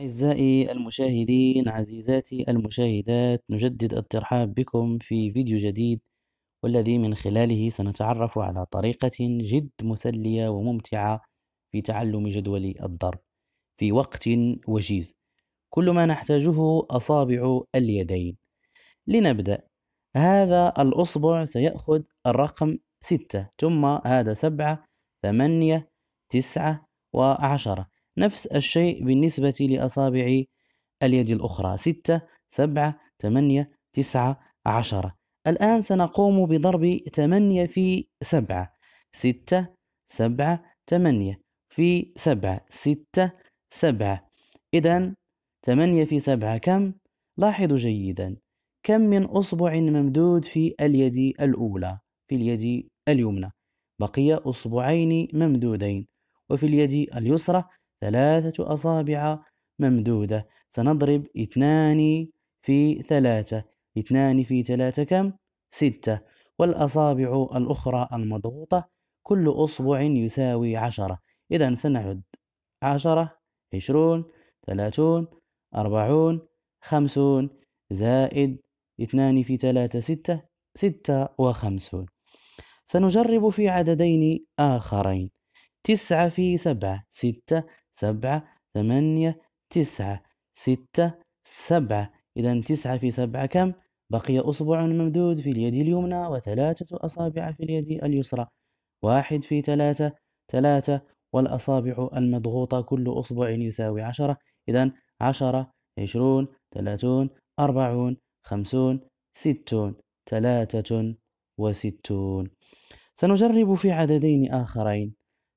أعزائي المشاهدين عزيزاتي المشاهدات نجدد الترحاب بكم في فيديو جديد والذي من خلاله سنتعرف على طريقة جد مسلية وممتعة في تعلم جدول الضرب في وقت وجيز كل ما نحتاجه أصابع اليدين لنبدأ هذا الأصبع سيأخذ الرقم ستة ثم هذا سبعة ثمانية تسعة وعشرة نفس الشيء بالنسبة لأصابع اليد الأخرى ستة سبعة ثمانية تسعة عشرة الآن سنقوم بضرب ثمانية في سبعة ستة سبعة ثمانية في سبعة ستة سبعة إذا ثمانية في سبعة كم؟ لاحظوا جيدا كم من أصبع ممدود في اليد الأولى في اليد اليمنى بقي أصبعين ممدودين وفي اليد اليسرى ثلاثة أصابع ممدودة سنضرب اثنان في ثلاثة اثنان في ثلاثة كم؟ ستة والأصابع الأخرى المضغوطة كل أصبع يساوي عشرة إذا سنعد عشرة عشرون ثلاثون أربعون خمسون زائد اثنان في ثلاثة ستة ستة وخمسون سنجرب في عددين آخرين تسعة في سبعة ستة سبعة ثمانية تسعة ستة سبعة إذا تسعة في سبعة كم؟ بقي أصبع ممدود في اليد اليمنى وثلاثة أصابع في اليد اليسرى واحد في ثلاثة ثلاثة والأصابع المضغوطة كل أصبع يساوي عشرة إذا عشرة عشرون ثلاثون أربعون خمسون ستون ثلاثة وستون سنجرب في عددين آخرين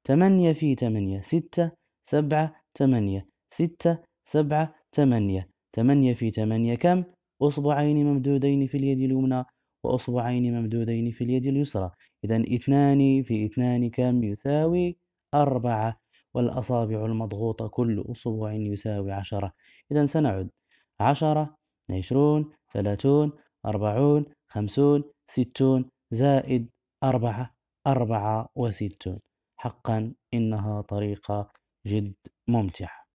ثمانية في ثمانية ستة سبعة ثمانية ستة سبعة ثمانية ثمانية في ثمانية كم؟ أصبعين ممدودين في اليد اليمنى وأصبعين ممدودين في اليد اليسرى إذا اثنان في اثنان كم يساوي أربعة والأصابع المضغوطة كل أصبع يساوي عشرة إذا سنعد عشرة عشرون ثلاثون أربعون خمسون ستون زائد أربعة أربعة وستون حقا إنها طريقة جد ممتع